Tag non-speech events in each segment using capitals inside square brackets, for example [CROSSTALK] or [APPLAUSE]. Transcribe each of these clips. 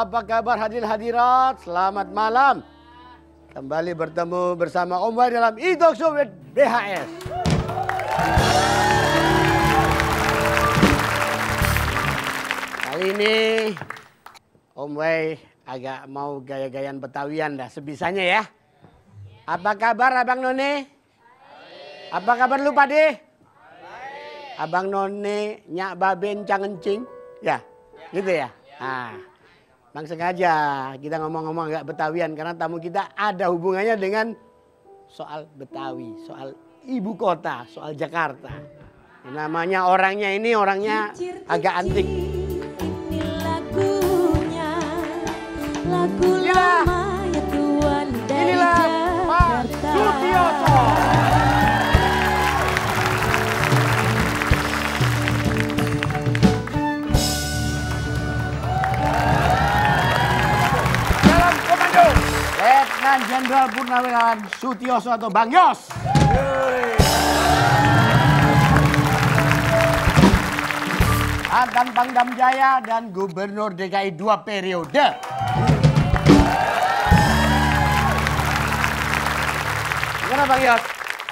Apa kabar hadir hadirat? Selamat malam. Kembali bertemu bersama Om Wai dalam Idok Show with BHS. Kali ini Om Wai agak mau gaya-gayaan Betawian dah sebisanya ya. Apa kabar Abang Noni Apa kabar lu Pade? Abang Noni nyak baben cangencing? Ya, gitu ya. ah Langsung aja kita ngomong-ngomong agak Betawian karena tamu kita ada hubungannya dengan soal Betawi, soal ibu kota, soal Jakarta. Namanya orangnya ini orangnya agak antik. Ini Inilah ya Pak dan Jenderal Purnawirawan Sutioso atau Bang Yos. Adang ah, Pangdam Jaya dan Gubernur DKI dua periode. Gimana Bang Yos?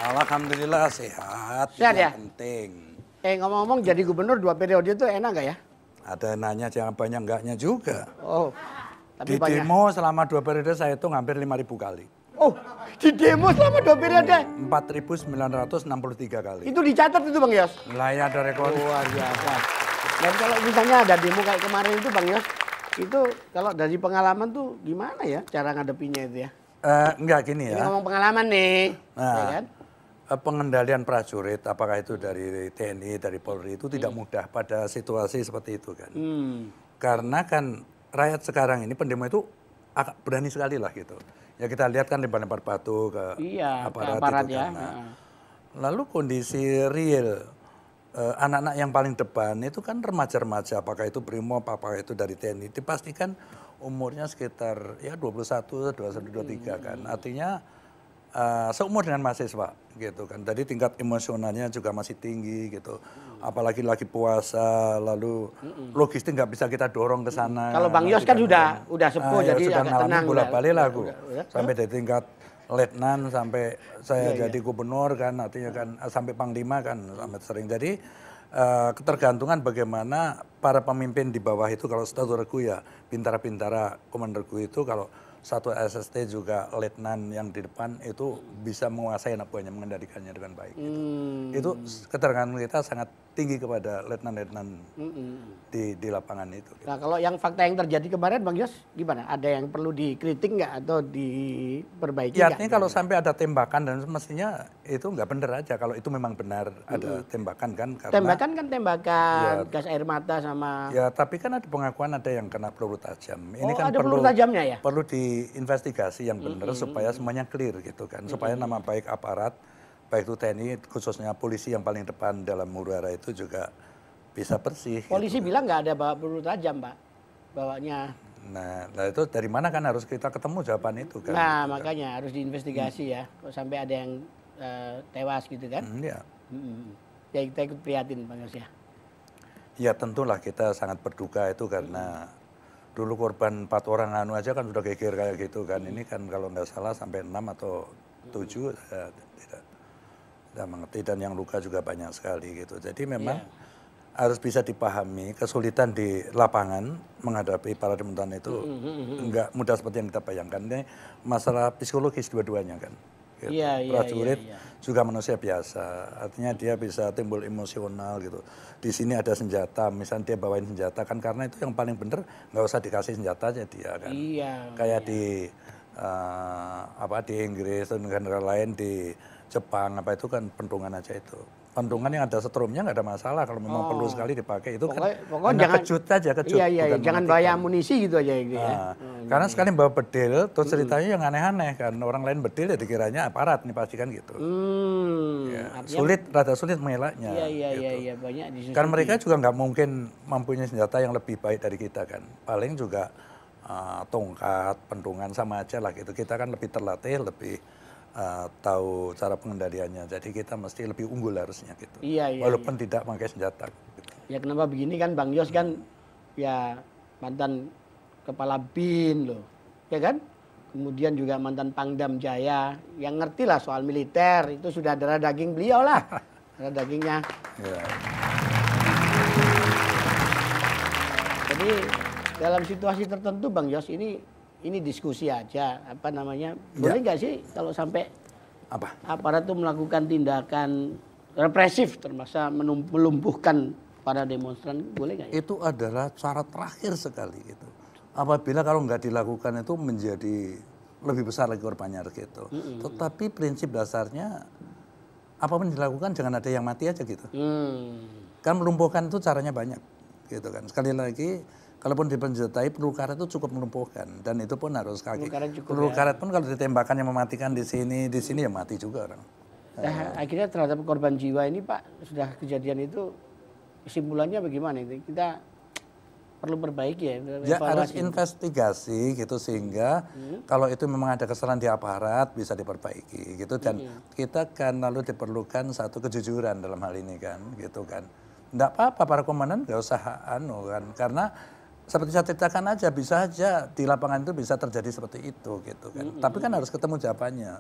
Alhamdulillah sehat, sehat ya? penting. Eh ngomong-ngomong jadi gubernur dua periode itu enak gak ya? Ada nanya jangan banyak enggaknya juga. Oh. Tapi di banyak. demo selama dua periode saya ngambil hampir 5.000 kali. Oh, di demo selama dua periode? 4.963 kali. Itu dicatat itu Bang Yos? Lah ya ada rekor. Oh, luar biasa. Dan kalau misalnya ada demo kayak kemarin itu Bang Yos, itu kalau dari pengalaman tuh gimana ya cara ngadepinya itu ya? Uh, enggak gini ya. Ini ngomong pengalaman nih. Nah, ya kan? Eh, pengendalian prajurit apakah itu dari TNI dari Polri itu hmm. tidak mudah pada situasi seperti itu kan hmm. karena kan rakyat sekarang ini pendemo itu agak berani sekali lah gitu. Ya kita lihat kan lempar-lempar batu ke iya, aparat, ke aparat itu ya. Karena. Lalu kondisi real eh, anak-anak eh, yang paling depan itu kan remaja-remaja, apakah itu primo, apakah itu dari TNI, dipastikan umurnya sekitar ya 21, 21, 23 hmm. kan. Artinya uh, seumur dengan mahasiswa gitu kan. Jadi tingkat emosionalnya juga masih tinggi gitu. Hmm. Apalagi lagi puasa, lalu hmm. logistik nggak bisa kita dorong ke sana. Hmm. Kalau Bang gitu Yos kan, kan. sudah kan. udah sepuh, nah, jadi ya, sudah agak tenang. bolak ya. balik lah aku ya. sampai dari tingkat letnan sampai saya iya, iya. jadi gubernur kan, artinya kan eh, sampai panglima kan sampai sering. Jadi uh, ketergantungan bagaimana para pemimpin di bawah itu kalau setahu ya pintara-pintara komanderku itu kalau satu SST juga letnan yang di depan itu bisa menguasai buahnya mengendalikannya dengan baik. Gitu. Hmm. Itu keterangan kita sangat tinggi kepada letnan-letnan hmm. di, di lapangan itu. Gitu. Nah kalau yang fakta yang terjadi kemarin Bang Yos gimana? Ada yang perlu dikritik nggak atau diperbaiki Ya artinya kalau sampai ada tembakan dan mestinya itu nggak benar aja kalau itu memang benar hmm. ada tembakan kan. Karena, tembakan kan tembakan, ya, gas air mata sama. Ya tapi kan ada pengakuan ada yang kena peluru tajam. Ini oh kan ada perlu, peluru tajamnya ya? Perlu di diinvestigasi yang benar mm -hmm. supaya semuanya clear gitu kan. Supaya mm -hmm. nama baik aparat, baik itu TNI khususnya polisi yang paling depan dalam murara itu juga bisa bersih. Gitu. Polisi gitu. bilang nggak ada bawa peluru tajam, Pak. Bawanya. Nah, nah itu dari mana kan harus kita ketemu jawaban itu kan. Nah, gitu, kan. makanya kan? harus diinvestigasi hmm. ya. Kalau sampai ada yang uh, tewas gitu kan. Hmm, ya. Hmm. Ya kita ikut prihatin Bang ya. Ya tentulah kita sangat berduka itu karena hmm dulu korban empat orang anu aja kan sudah geger kayak gitu kan. Ini kan kalau nggak salah sampai enam atau tujuh saya eh, tidak tidak mengerti dan yang luka juga banyak sekali gitu. Jadi memang yeah. harus bisa dipahami kesulitan di lapangan menghadapi para demonstran itu hmm, hmm, hmm, nggak mudah seperti yang kita bayangkan. Ini masalah psikologis dua-duanya kan. Gitu. Ya, prajurit ya, ya, juga manusia biasa, artinya dia bisa timbul emosional gitu. Di sini ada senjata, misalnya dia bawain senjata kan karena itu yang paling bener nggak usah dikasih senjata aja dia kan. Iya. Kayak iya. di uh, apa di Inggris dan negara lain di Jepang apa itu kan pentungan aja itu pentungan yang ada setrumnya nggak ada masalah kalau memang oh. perlu sekali dipakai itu kan pokoknya, kan pokoknya jangan kejut aja kejut iya, iya, bukan iya. jangan bayar amunisi gitu aja gitu nah, ya. ya. Ah. Oh, iya, karena hmm. sekali bawa bedil terus hmm. ceritanya hmm. yang aneh-aneh kan orang lain bedil ya dikiranya aparat nih pasti kan gitu hmm, ya, artinya, sulit rada sulit mengelaknya iya iya gitu. iya, banyak di karena mereka juga nggak mungkin mempunyai senjata yang lebih baik dari kita kan paling juga uh, tongkat pentungan sama aja lah gitu kita kan lebih terlatih lebih Eh, tahu cara pengendaliannya. Jadi kita mesti lebih unggul harusnya gitu. Iya, iya, Walaupun iya. tidak pakai senjata. Gitu. Ya kenapa begini kan Bang Yos hmm. kan ya mantan kepala BIN loh. Ya kan? Kemudian juga mantan Pangdam Jaya yang ngerti lah soal militer itu sudah darah daging beliau lah. [LAUGHS] darah dagingnya. Yeah. Jadi dalam situasi tertentu Bang Yos ini ini diskusi aja apa namanya iya. boleh nggak sih kalau sampai apa aparat itu melakukan tindakan represif termasuk melumpuhkan para demonstran boleh nggak ya? itu adalah cara terakhir sekali itu apabila kalau nggak dilakukan itu menjadi lebih besar lagi korbannya gitu. Mm -hmm. Tetapi prinsip dasarnya apapun dilakukan jangan ada yang mati aja gitu. Mm. Kan melumpuhkan itu caranya banyak gitu kan. Sekali lagi Kalaupun dipenjatai, peluru karet itu cukup melumpuhkan dan itu pun harus kaki. Peluru ya. karet, pun kalau ditembakkan yang mematikan di sini, di sini ya mati juga orang. Nah, uh, akhirnya terhadap korban jiwa ini Pak, sudah kejadian itu kesimpulannya bagaimana itu? Kita perlu perbaiki ya. Ya harus investigasi gitu sehingga hmm. kalau itu memang ada kesalahan di aparat bisa diperbaiki gitu dan hmm. kita kan lalu diperlukan satu kejujuran dalam hal ini kan gitu kan. Enggak apa-apa para komandan nggak usah anu kan karena seperti saya ceritakan aja bisa aja di lapangan itu bisa terjadi seperti itu gitu kan. Mm-hmm. Tapi kan harus ketemu jawabannya.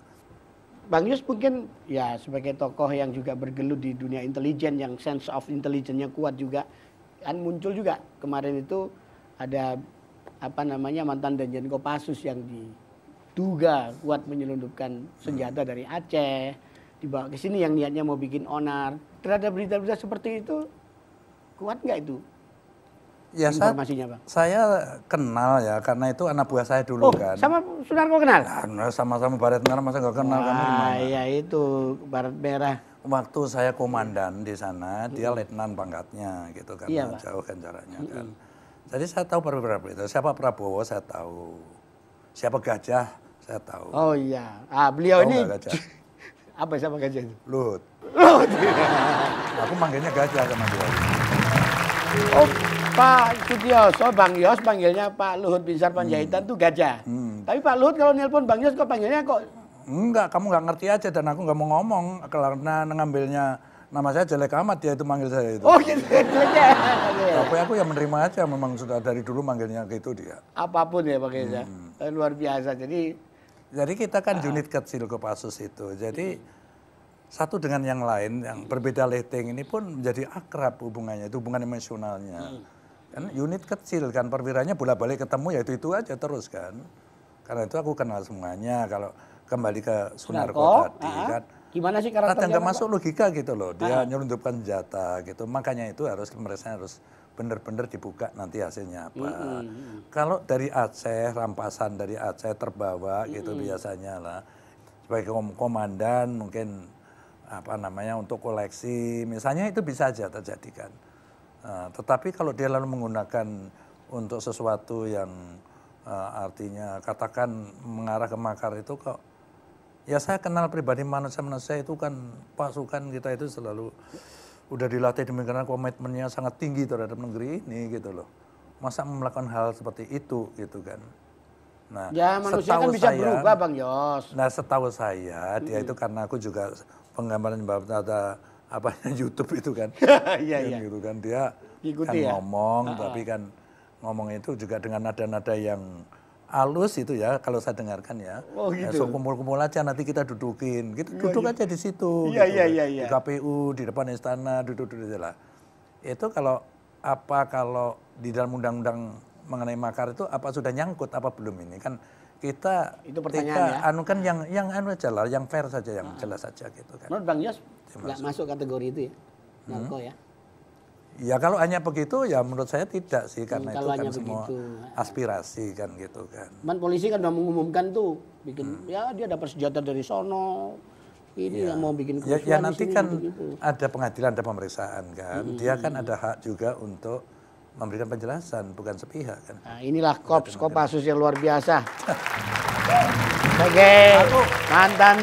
Bang Yus mungkin ya sebagai tokoh yang juga bergelut di dunia intelijen yang sense of intelijennya kuat juga kan muncul juga kemarin itu ada apa namanya mantan Danjen Kopassus yang diduga kuat menyelundupkan senjata hmm. dari Aceh dibawa ke sini yang niatnya mau bikin onar terhadap berita-berita seperti itu kuat nggak itu Ya, informasinya Pak? Saya kenal ya, karena itu anak buah saya dulu oh, kan. sama Sunarko kenal? Ya, nah, sama-sama Barat Merah, masa nggak kenal Wah, kan? kamu? ya itu, Barat Merah. Waktu saya komandan di sana, hmm. dia letnan pangkatnya gitu kan, iya, jauh kan caranya hmm. kan. Jadi saya tahu beberapa itu, siapa Prabowo saya tahu, siapa Gajah saya tahu. Oh iya, ah, beliau tahu ini... Gajah? [LAUGHS] Apa siapa Gajah itu? Luhut. Lut! Aku manggilnya Gajah sama dia. Oh, Pak Sutioso, Bang Yos panggilnya Pak Luhut Binsar Panjaitan hmm. tuh gajah. Hmm. Tapi Pak Luhut kalau nelpon Bang Yos kok panggilnya kok? Enggak, kamu nggak ngerti aja dan aku nggak mau ngomong karena ngambilnya nama saya jelek amat dia itu manggil saya itu. Oh gitu, [LAUGHS] ya. Tapi nah, aku yang menerima aja memang sudah dari dulu manggilnya gitu dia. Apapun ya Pak ya hmm. luar biasa. Jadi jadi kita kan ah. unit kecil ke pasus itu. Jadi hmm satu dengan yang lain yang berbeda lighting ini pun menjadi akrab hubungannya itu hubungan emosionalnya hmm. kan unit kecil kan perwiranya bolak balik ketemu ya itu itu aja terus kan karena itu aku kenal semuanya kalau kembali ke Sunarko tadi uh-huh. kan gimana sih karakternya nggak masuk logika gitu loh dia uh-huh. nyelundupkan senjata gitu makanya itu harus mereka harus benar-benar dibuka nanti hasilnya apa mm-hmm. kalau dari Aceh rampasan dari Aceh terbawa mm-hmm. gitu hmm, biasanya lah sebagai komandan mungkin apa namanya untuk koleksi misalnya itu bisa aja terjadi kan. Uh, eh, tetapi kalau dia lalu menggunakan untuk sesuatu yang uh, artinya katakan mengarah ke makar itu kok ya saya kenal pribadi manusia-manusia itu kan pasukan kita itu selalu udah dilatih demikian komitmennya sangat tinggi terhadap negeri ini gitu loh. Masa melakukan hal seperti itu gitu kan. Nah, ya manusia kan bisa saya, berubah Bang Yos. Nah setahu saya mm -hmm. dia itu karena aku juga penggambaran mbak Tata apanya [LAUGHS] YouTube itu kan. [LAUGHS] Iya iya. Gitu kan dia Ikuti kan ya? ngomong uh -uh. tapi kan ngomong itu juga dengan nada-nada yang halus itu ya kalau saya dengarkan ya. Oh gitu. Ya, so kumpul-kumpul aja nanti kita dudukin. Kita gitu, ya, duduk ya. aja di situ. Iya gitu. iya iya iya. Di KPU di depan istana duduk-duduk lah. Itu kalau apa kalau di dalam undang-undang mengenai makar itu apa sudah nyangkut apa belum ini kan kita itu pertanyaan kita, ya. anu kan yang yang anu aja lah, yang fair saja, yang nah. jelas saja gitu kan. Menurut Bang Yos nggak masuk kategori itu ya, hmm. narko hmm. ya. Ya kalau hanya begitu ya menurut saya tidak sih hmm, karena hmm, itu kan semua ya. aspirasi kan gitu kan. Man polisi kan sudah mengumumkan tuh bikin hmm. ya dia dapat senjata dari sono ini ya. yang mau bikin Ya, ya nanti kan gitu. ada pengadilan ada pemeriksaan kan. Hmm. Dia kan ada hak juga untuk memberikan penjelasan, bukan sepihak. Kan? Nah, inilah iya, Kops, Kopassus yang luar biasa. Sebagai [LAUGHS] mantan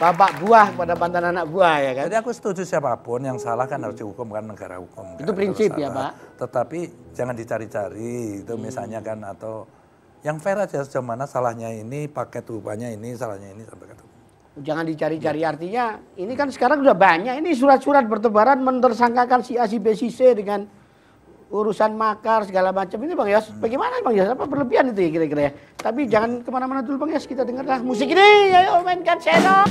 bapak buah pada mantan anak buah ya kan. Jadi aku setuju siapapun yang salah kan harus dihukum kan negara hukum. Kan? Itu prinsip ya Pak. Tetapi jangan dicari-cari itu hmm. misalnya kan atau yang fair aja sejauh mana salahnya ini paket rupanya ini salahnya ini sampai ketemu jangan dicari-cari ya. artinya ini kan sekarang sudah banyak ini surat-surat bertebaran mentersangkakan si A si B si C dengan urusan makar segala macam ini Bang Yos. Bagaimana Bang Yos? Apa berlebihan itu ya kira-kira ya? Tapi hmm. jangan kemana-mana dulu Bang Yos, kita dengarlah musik ini. Ayo mainkan channel.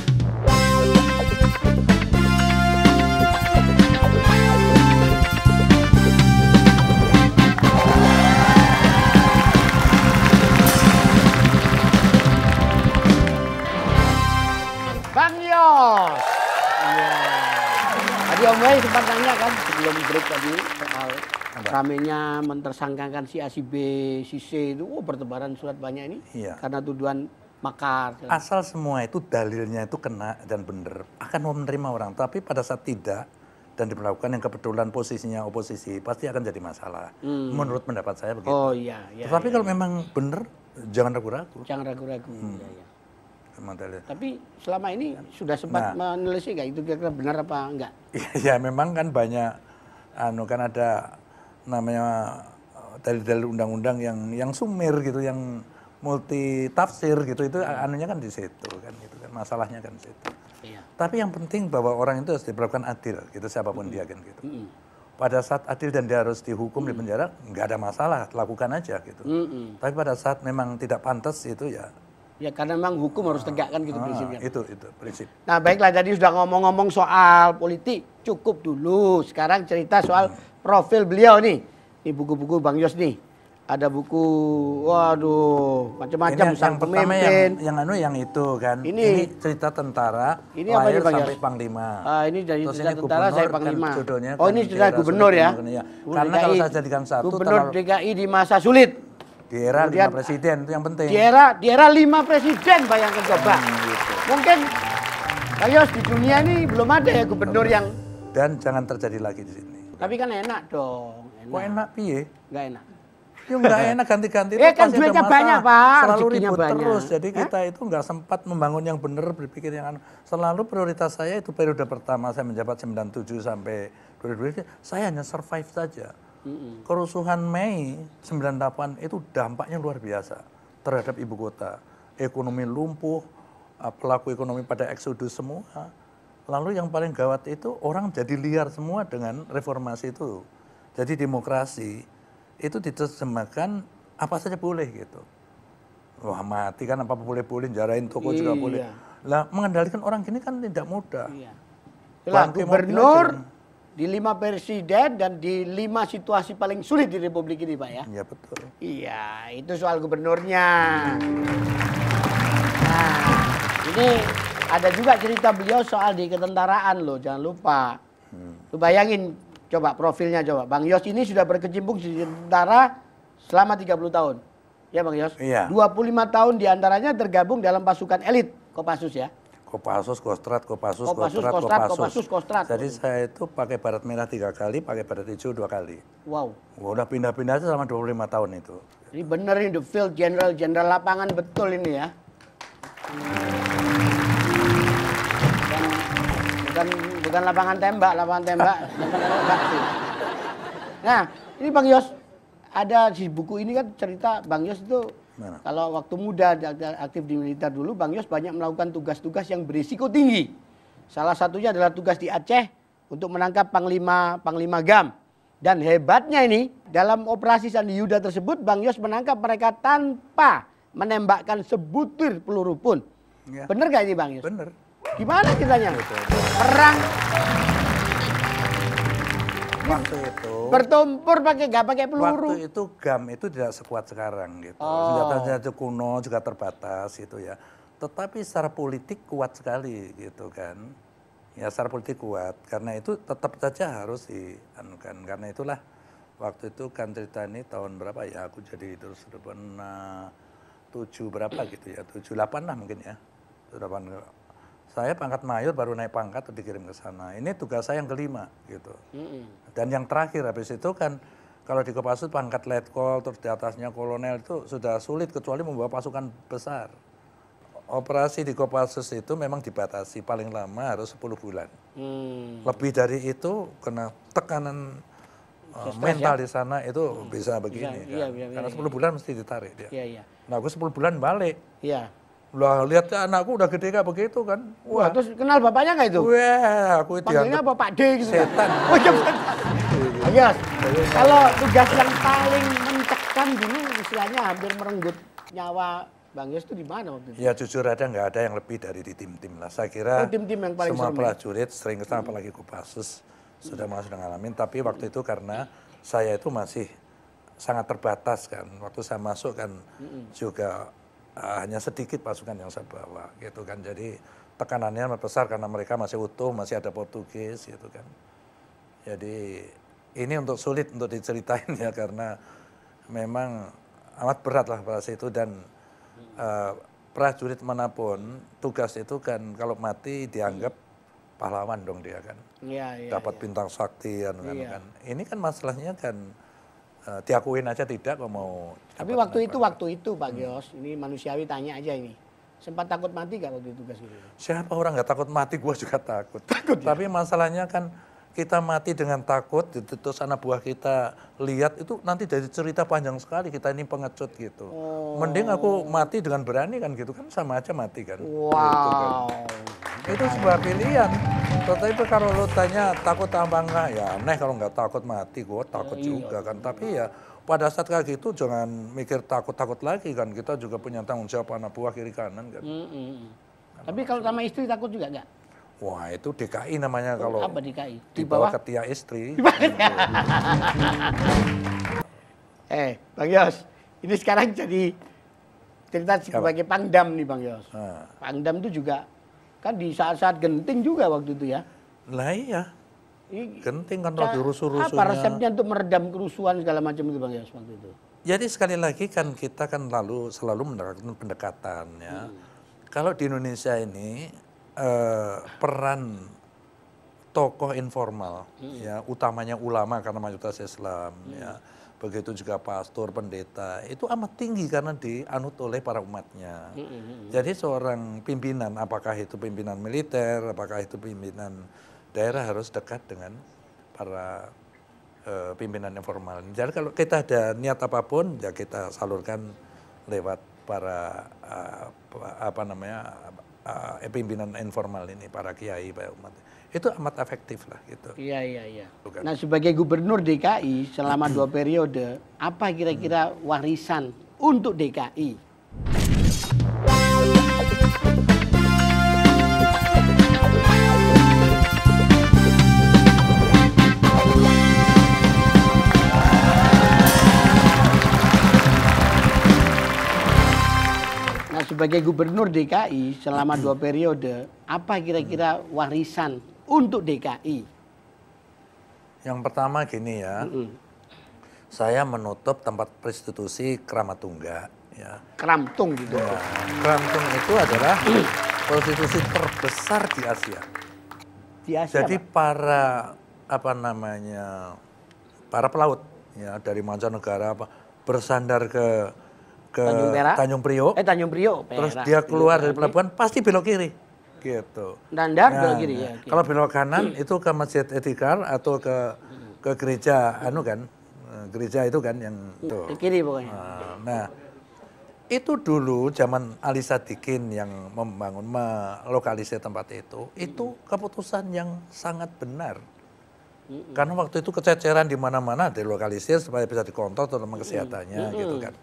Bang Yos. Iya. Tadi Om Wei sempat nanya kan sebelum break tadi soal ramenya mentersangkakan si A, si B, si C itu oh, bertebaran surat banyak ini iya. karena tuduhan makar. Asal semua itu dalilnya itu kena dan benar akan menerima orang, tapi pada saat tidak dan diperlakukan yang kebetulan posisinya oposisi pasti akan jadi masalah. Hmm. Menurut pendapat saya begitu. Oh iya. iya Tapi iya, kalau iya. memang benar jangan ragu-ragu. Jangan ragu-ragu. Hmm. Iya, iya. Tapi selama ini sudah sempat nah, menelisik gak itu kira-kira benar apa enggak? [LAUGHS] Iya, ya, memang kan banyak anu kan ada namanya eh, dalil-dalil undang-undang yang yang sumir gitu yang multi tafsir gitu itu iya. anunya kan di situ kan gitu kan masalahnya kan di situ. Iya. Tapi yang penting bahwa orang itu harus diperlakukan adil gitu siapapun mm -hmm. dia kan gitu. Mm -hmm. Pada saat adil dan dia harus dihukum mm -hmm. di penjara nggak ada masalah lakukan aja gitu. Mm -hmm. Tapi pada saat memang tidak pantas itu ya Ya karena memang hukum harus tegakkan gitu ah, prinsipnya. Itu itu prinsip. Nah baiklah jadi sudah ngomong-ngomong soal politik cukup dulu. Sekarang cerita soal profil beliau nih di buku-buku Bang Yos nih. Ada buku, waduh, macam-macam yang pertama Yang, yang anu yang itu kan. Ini, ini cerita tentara. Ini apa Bang Sampai Panglima. Ah, ini dari Terus cerita ini tentara saya kan Panglima. Kan, oh ini kan cerita gubernur ya? ya. Gubernur ya. Gubernur Karena DKI, kalau saya jadikan satu. Gubernur terlalu, DKI di masa sulit. Di era Kemudian, lima presiden itu yang penting. Di era di era lima presiden bayangkan coba. Hmm, gitu. Mungkin Kayos di dunia ini belum ada ya gubernur yang dan jangan terjadi lagi di sini. Tapi kan enak dong. Enak. Kok enak piye? Enggak enak. Ya enggak [LAUGHS] enak ganti-ganti. Eh kan duitnya banyak, Pak. Selalu ribut banyak. terus. Jadi Hah? kita itu enggak sempat membangun yang benar, berpikir yang anu. Selalu prioritas saya itu periode pertama saya menjabat 97 sampai belas Saya hanya survive saja. Mm-hmm. Kerusuhan Mei 98 itu dampaknya luar biasa terhadap ibu kota. Ekonomi lumpuh, eh, pelaku ekonomi pada eksodus semua. Lalu yang paling gawat itu orang jadi liar semua dengan reformasi itu. Jadi demokrasi itu diterjemahkan apa saja boleh gitu. Wah mati kan apa boleh-boleh, jarain toko iya. juga boleh. Lah mengendalikan orang gini kan tidak mudah. Iya. Lah gubernur di lima presiden dan di lima situasi paling sulit di Republik ini, Pak ya. Iya betul. Iya, itu soal gubernurnya. Nah, ini ada juga cerita beliau soal di ketentaraan loh, jangan lupa. Hmm. Lu bayangin, coba profilnya coba. Bang Yos ini sudah berkecimpung di tentara selama 30 tahun. Ya Bang Yos? Iya. 25 tahun diantaranya tergabung dalam pasukan elit Kopassus ya. Kopassus, Kostrat, Kopassus, Kopassus Kostrat, Kostrat, Kopassus. Kopassus, Kostrat. Jadi saya itu pakai barat merah tiga kali, pakai barat hijau dua kali. Wow. Udah pindah-pindah aja selama 25 tahun itu. Jadi bener ini the field general, general lapangan betul ini ya. Bukan, bukan, bukan lapangan tembak, lapangan tembak. Nah, ini Bang Yos, ada di buku ini kan cerita Bang Yos itu kalau waktu muda aktif di militer dulu, Bang Yos banyak melakukan tugas-tugas yang berisiko tinggi. Salah satunya adalah tugas di Aceh untuk menangkap panglima panglima Gam. Dan hebatnya ini dalam operasi Sandi Yuda tersebut, Bang Yos menangkap mereka tanpa menembakkan sebutir peluru pun. Ya. Bener gak ini Bang Yos? Bener. Gimana ceritanya? Perang waktu itu bertumpur pakai gak pakai peluru. Waktu itu gam itu tidak sekuat sekarang gitu. Oh. Senjata-senjata kuno juga terbatas gitu ya. Tetapi secara politik kuat sekali gitu kan. Ya secara politik kuat. Karena itu tetap saja harus dianukan. Karena itulah waktu itu kan cerita ini tahun berapa ya aku jadi terus pernah tujuh berapa gitu ya tujuh delapan lah mungkin ya delapan saya pangkat mayor baru naik pangkat atau dikirim ke sana. Ini tugas saya yang kelima gitu. Mm-hmm. Dan yang terakhir habis itu kan kalau di Kopassus pangkat letkol terus di atasnya kolonel itu sudah sulit kecuali membawa pasukan besar. Operasi di Kopassus itu memang dibatasi paling lama harus 10 bulan. Mm. Lebih dari itu kena tekanan eh, mental ya? di sana itu mm. bisa begini bisa, kan. Iya, iya, iya Karena 10 iya. bulan mesti ditarik dia. Iya, iya. Nah, aku 10 bulan balik. Iya. Lah lihat ya, anakku udah gede kayak begitu kan. Wah, Wah terus kenal bapaknya enggak itu? Wah, aku itu Panggilnya Bapak D gitu. Setan. [LAUGHS] Oh, iya. iya. iya Kalau tugas yang paling mencekam dulu istilahnya hampir merenggut nyawa Bang Yos itu di mana waktu itu? Ya jujur ada nggak ada yang lebih dari di tim-tim lah. Saya kira oh, tim -tim yang paling semua serem. prajurit sering kesana, hmm. apalagi Kopassus sudah hmm. sudah ngalamin. Tapi waktu itu karena saya itu masih sangat terbatas kan. Waktu saya masuk kan hmm. juga uh, hanya sedikit pasukan yang saya bawa gitu kan jadi tekanannya besar karena mereka masih utuh masih ada Portugis gitu kan jadi ini untuk sulit untuk diceritain ya karena memang amat berat lah pada itu dan uh, prajurit manapun tugas itu kan kalau mati dianggap pahlawan dong dia kan ya, ya, dapat ya. bintang sakti anu kan, ya. kan ini kan masalahnya kan uh, diakuin aja tidak kok mau. Tapi waktu itu waktu itu Pak hmm. ini manusiawi tanya aja ini. Sempat takut mati gak waktu itu tugas gitu? Siapa orang nggak takut mati? Gue juga takut. Takut. Ya? Tapi ya? masalahnya kan kita mati dengan takut, terus anak buah kita lihat itu nanti dari cerita panjang sekali kita ini pengecut gitu. Oh. Mending aku mati dengan berani kan gitu kan sama aja mati kan. Gitu kan. Wow. kan. Itu sebuah pilihan. Tapi kalau lo tanya takut tambang enggak ya aneh kalau nggak takut mati gue takut oh, juga kan. Tapi ya pada saat kayak gitu jangan mikir takut-takut lagi kan kita juga punya tanggung jawab anak buah kiri kanan kan. Mm -mm. Tapi kalau sama istri takut juga nggak? Wah itu DKI namanya oh, kalau apa DKI? Di bawah ketia gitu. [LAUGHS] istri. eh Bang Yos, ini sekarang jadi cerita sebagai pangdam nih Bang Yos. Nah. Pangdam itu juga kan di saat-saat genting juga waktu itu ya. Lah iya. Genting kan lagi rusuh-rusuhnya. Apa resepnya untuk meredam kerusuhan segala macam itu Bang Yos waktu itu? Jadi sekali lagi kan kita kan lalu selalu menerapkan pendekatan ya. Hmm. Kalau di Indonesia ini Eh, peran tokoh informal hmm. ya utamanya ulama karena mayoritas Islam hmm. ya begitu juga pastor pendeta itu amat tinggi karena dianut oleh para umatnya hmm. jadi seorang pimpinan apakah itu pimpinan militer apakah itu pimpinan daerah harus dekat dengan para e, pimpinan informal jadi kalau kita ada niat apapun ya kita salurkan lewat para eh, apa namanya uh, pimpinan informal ini para kiai para umat itu amat efektif lah gitu. Iya iya iya. Nah sebagai gubernur DKI selama dua periode apa kira-kira warisan untuk DKI? sebagai gubernur DKI selama dua periode, apa kira-kira warisan untuk DKI? Yang pertama gini ya, mm -mm. saya menutup tempat prostitusi Keramat Ya. Kramtung gitu. Ya. Kramtung itu adalah [CLEARS THROAT] prostitusi terbesar di Asia. Di Asia. Jadi apa? para apa namanya para pelaut ya dari mancanegara apa bersandar ke ke Tanjung Merah. Tanjung Priok. Eh Tanjung Priok. Merah. Terus dia keluar iya, dari pelabuhan pasti belok kiri. Gitu. Dandar nah, belok kiri ya. Nah, kiri. Kalau belok kanan hmm. itu ke Masjid Etikar atau ke ke gereja anu kan? Eh, gereja itu kan yang itu. kiri pokoknya. Ah, nah, itu dulu zaman Ali Sadikin yang membangun melokalisir tempat itu, itu hmm. keputusan yang sangat benar. Hmm. Karena waktu itu kececeran di mana-mana dilokalisir supaya bisa dikontrol terutama hmm. kesehatannya gitu kan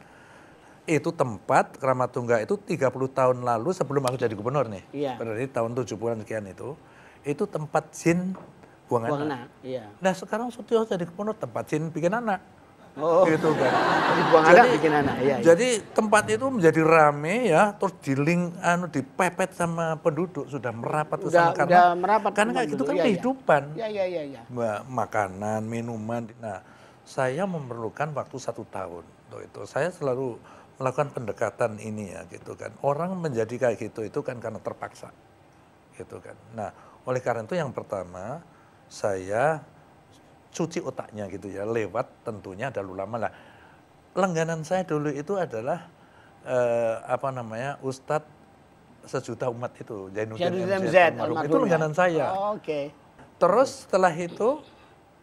itu tempat Keramat Tunggal itu 30 tahun lalu sebelum aku jadi gubernur nih. Iya. Berarti tahun 70-an sekian itu. Itu tempat jin buang, buang anak. Iya. Nah sekarang Sutio jadi gubernur tempat jin bikin anak. Oh. Gitu kan. [LAUGHS] Jadi buang jadi, anak bikin anak. Iya, iya. Jadi tempat itu menjadi rame ya, terus diling anu dipepet sama penduduk sudah merapat udah, karena udah merapat karena kayak itu kan iya, iya, kehidupan. Iya iya iya iya. Ya. Makanan, minuman. Nah, saya memerlukan waktu satu tahun itu. Saya selalu melakukan pendekatan ini ya gitu kan. Orang menjadi kayak gitu itu kan karena terpaksa gitu kan. Nah oleh karena itu yang pertama saya cuci otaknya gitu ya lewat tentunya ada ulama lah. Langganan saya dulu itu adalah eh, apa namanya Ustadz sejuta umat itu Zainuddin MZ, MZ itu ya. langganan saya. Oh, Oke. Okay. Terus setelah itu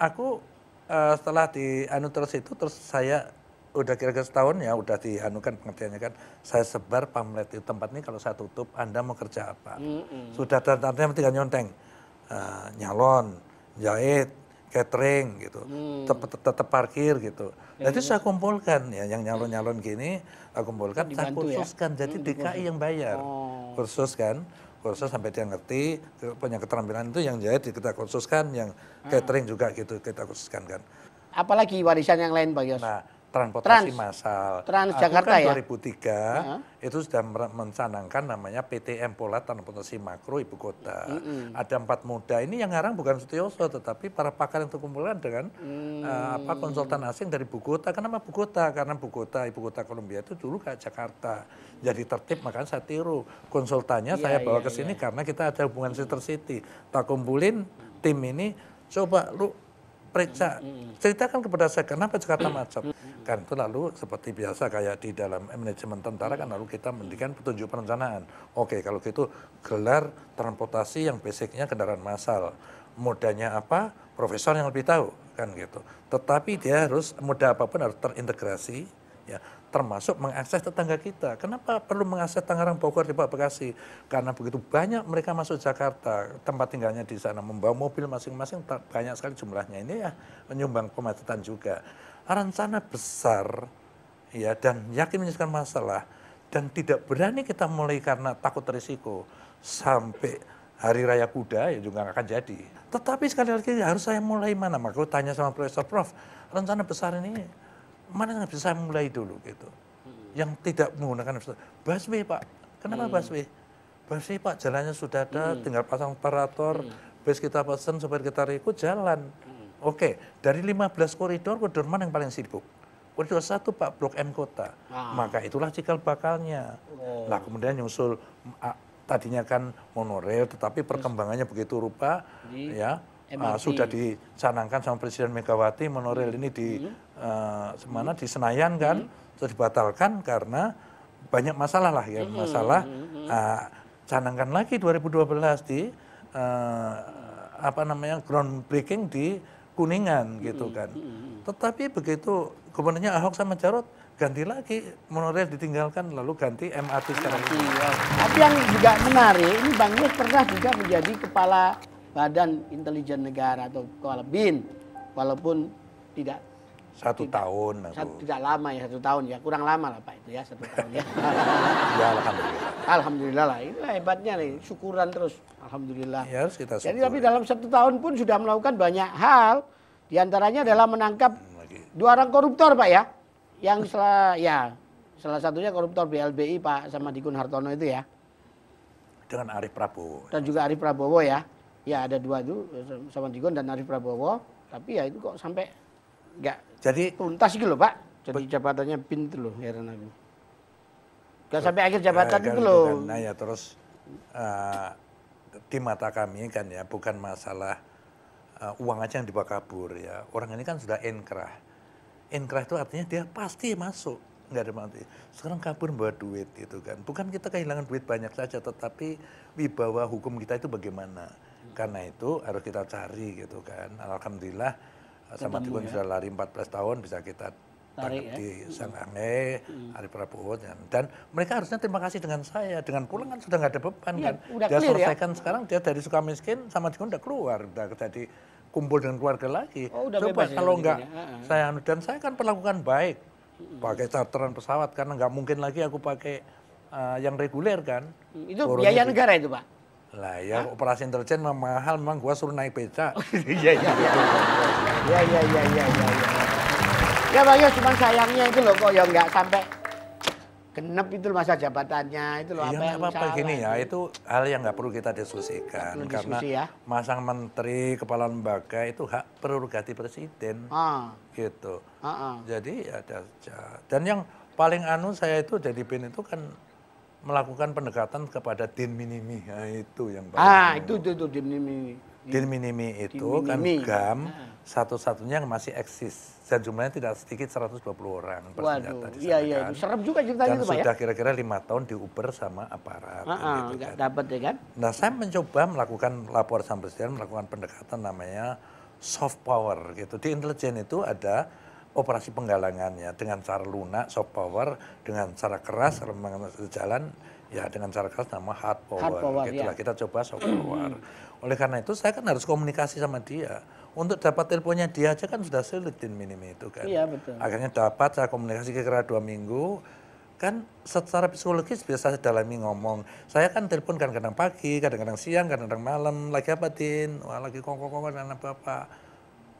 aku uh, setelah di anu terus itu terus saya udah kira-kira setahun ya udah dianukan pengertiannya kan saya sebar pamlet di tempat ini kalau saya tutup anda mau kerja apa mm-hmm. sudah tanda tinggal nyonteng uh, nyalon jahit catering gitu mm. tetap tetap parkir gitu iya, jadi iya. saya kumpulkan ya yang nyalon nyalon gini aku kumpulkan saya ya? khususkan ya? jadi mm, DKI yang bayar oh. kursus kan kursus sampai dia ngerti punya keterampilan itu yang jahit kita kursuskan yang ah. catering juga gitu kita kursuskan kan apalagi warisan yang lain Pak Yos? Nah, transportasi Trans, massal. Trans Aku Jakarta kan 2003 ya? -huh. itu sudah mencanangkan namanya PTM Pola Transportasi Makro Ibu Kota. Uh -huh. Ada empat moda. Ini yang ngarang bukan Sutioso tetapi para pakar yang terkumpulkan dengan -huh. Mm. Eh, uh, apa konsultan asing dari Ibu Kota. Kenapa Ibu Kota? Karena Ibu Kota Ibu Kota Kolombia itu dulu kayak Jakarta. Jadi tertib makanya saya tiru. Konsultannya yeah, saya bawa yeah, ke sini yeah. karena kita ada hubungan sister city. Tak kumpulin tim ini coba lu periksa ceritakan kepada saya kenapa Jakarta macet kan itu lalu seperti biasa kayak di dalam manajemen tentara kan lalu kita mendirikan petunjuk perencanaan oke kalau gitu gelar transportasi yang basicnya kendaraan massal modanya apa profesor yang lebih tahu kan gitu tetapi dia harus moda apapun harus terintegrasi ya termasuk mengakses tetangga kita. Kenapa perlu mengakses Tangerang, Bogor, Depok, Bekasi? Karena begitu banyak mereka masuk Jakarta, tempat tinggalnya di sana, membawa mobil masing-masing banyak sekali jumlahnya. Ini ya menyumbang kemacetan juga. Rencana besar ya dan yakin menyelesaikan masalah dan tidak berani kita mulai karena takut risiko sampai hari raya kuda ya juga akan jadi. Tetapi sekali lagi harus saya mulai mana? Maka tanya sama Profesor Prof, rencana besar ini mana yang bisa mulai dulu gitu. Hmm. Yang tidak menggunakan busway pak, kenapa hmm. busway? Busway pak jalannya sudah ada, hmm. tinggal pasang operator, hmm. bus kita pesen, supaya kita ikut jalan. Hmm. Oke, dari 15 koridor, koridor mana yang paling sibuk? koridor satu Pak Blok M Kota. Ah. Maka itulah cikal bakalnya. Oh. Nah kemudian nyusul ah, tadinya kan monorail tetapi perkembangannya begitu rupa di ya uh, sudah dicanangkan sama Presiden Megawati monorail hmm. ini di hmm. Eh, semana di Senayan hmm. kan hmm. terus dibatalkan karena banyak masalah lah ya hmm, hmm, masalah uh, canangkan lagi 2012 di uh, apa namanya groundbreaking di Kuningan gitu kan. Tetapi begitu gubernurnya Ahok sama Jarot ganti lagi monorail ditinggalkan lalu ganti MRT sekarang. ini. Ya. Tapi yang juga menarik ini Bang Nus pernah juga menjadi kepala Badan Intelijen Negara atau kepala BIN walaupun tidak satu tidak, tahun. Aku. Satu, tidak lama ya satu tahun ya kurang lama lah pak itu ya satu tahun ya. [LAUGHS] ya alhamdulillah. Alhamdulillah lah inilah hebatnya nih syukuran terus alhamdulillah. Ya harus kita syukur. Jadi tapi dalam satu tahun pun sudah melakukan banyak hal. diantaranya antaranya adalah menangkap hmm, Lagi. dua orang koruptor pak ya yang salah ya salah satunya koruptor BLBI Pak sama Dikun Hartono itu ya. Dengan Arif Prabowo. Dan juga Arif Prabowo ya. Ya ada dua itu sama Dikun dan Arif Prabowo. Tapi ya itu kok sampai Enggak. Jadi tuntas gitu loh, Pak. Jadi jabatannya bin itu loh, heran aku. Enggak sampai akhir nah, jabatan kan itu loh. Kan. Nah ya terus uh, di mata kami kan ya bukan masalah uh, uang aja yang dibawa kabur ya. Orang ini kan sudah inkrah. Inkrah itu artinya dia pasti masuk nggak ada mati. Sekarang kabur bawa duit gitu kan. Bukan kita kehilangan duit banyak saja, tetapi wibawa hukum kita itu bagaimana. Karena itu harus kita cari gitu kan. Alhamdulillah sama Teguh ya? sudah lari 14 tahun bisa kita Tarik, ya? di hmm. Sang Ange, hmm. Ari Prabowo dan, ya. dan mereka harusnya terima kasih dengan saya dengan pulang kan sudah nggak ada beban ya, kan dia clear, ya. selesaikan ya? sekarang dia dari suka miskin sama juga udah keluar udah jadi kumpul dengan keluarga lagi oh, udah coba bebas ya kalau ya, nggak saya anu, dan saya kan perlakukan baik hmm. pakai charteran pesawat karena nggak mungkin lagi aku pakai uh, yang reguler kan hmm, itu Borong biaya negara itu pak lah ya Hah? operasi intelijen memang mahal memang gua suruh naik becak. Oh. [LAUGHS] Iya, iya, iya iya iya. Iya iya iya iya Ya Pak ya, cuman sayangnya itu loh kok ya nggak sampai genep itu masa jabatannya itu loh ya, apa yang apa, -apa gini ya itu hal yang nggak perlu kita diskusikan perlu karena diskusi, ya. masang menteri kepala lembaga itu hak prerogatif presiden ah. gitu ah -ah. jadi ya, ada ya, dan yang paling anu saya itu jadi pin itu kan melakukan pendekatan kepada din minimi nah, itu yang paling ah itu itu, itu din minimi din minimi itu din kan gam ah. satu-satunya yang masih eksis dan jumlahnya tidak sedikit 120 orang Waduh, iya iya kan. serem juga ceritanya dan itu Pak ya? sudah kira-kira lima tahun diuber sama aparat ah, ah gitu ah, kan. dapat ya kan nah saya mencoba melakukan laporan sama presiden melakukan pendekatan namanya soft power gitu di intelijen itu ada operasi penggalangannya dengan cara lunak, soft power, dengan cara keras, jalan ya dengan cara keras nama hard power, hard power gitu ya. kita coba soft hmm. power. Oleh karena itu saya kan harus komunikasi sama dia. Untuk dapat teleponnya dia aja kan sudah sulitin minim itu kan. Iya betul. Akhirnya dapat saya komunikasi kira dua minggu kan secara psikologis biasa saya dalami ngomong saya kan telepon kadang-kadang pagi kadang-kadang siang kadang-kadang malam lagi apa din wah lagi kongkong-kongkong dengan apa apa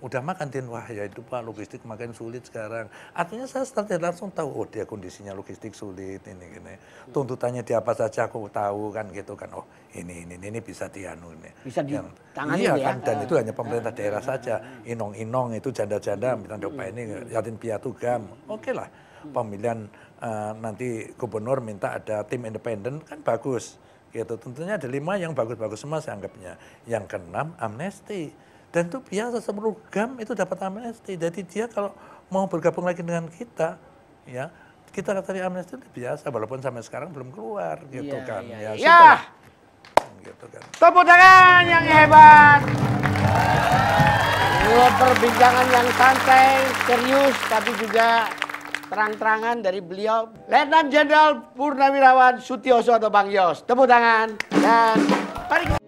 udah makan tin wah ya itu pak logistik makin sulit sekarang artinya saya startnya langsung tahu oh dia kondisinya logistik sulit ini gini tuntutannya di apa saja aku tahu kan gitu kan oh ini ini ini bisa dianu ini bisa di yang, iya ya. kan dan uh, itu hanya ah. pemerintah uh, daerah uh, saja inong-inong itu janda-janda misalnya uh, ini yatim piatu gam oke okay lah pemilihan uh, nanti gubernur minta ada tim independen kan bagus gitu tentunya ada lima yang bagus-bagus semua saya anggapnya yang keenam amnesti dan itu biasa sepuluh gram itu dapat amnesti. Jadi dia kalau mau bergabung lagi dengan kita, ya kita dari amnesti itu biasa, walaupun sampai sekarang belum keluar, gitu yeah, kan. Yeah, ya, ya. gitu kan. Tepuk tangan yang hebat. Ini perbincangan yang santai, serius, tapi juga terang-terangan dari beliau. Letnan Jenderal Purnawirawan Sutioso atau Bang Yos. Tepuk tangan dan mari kita...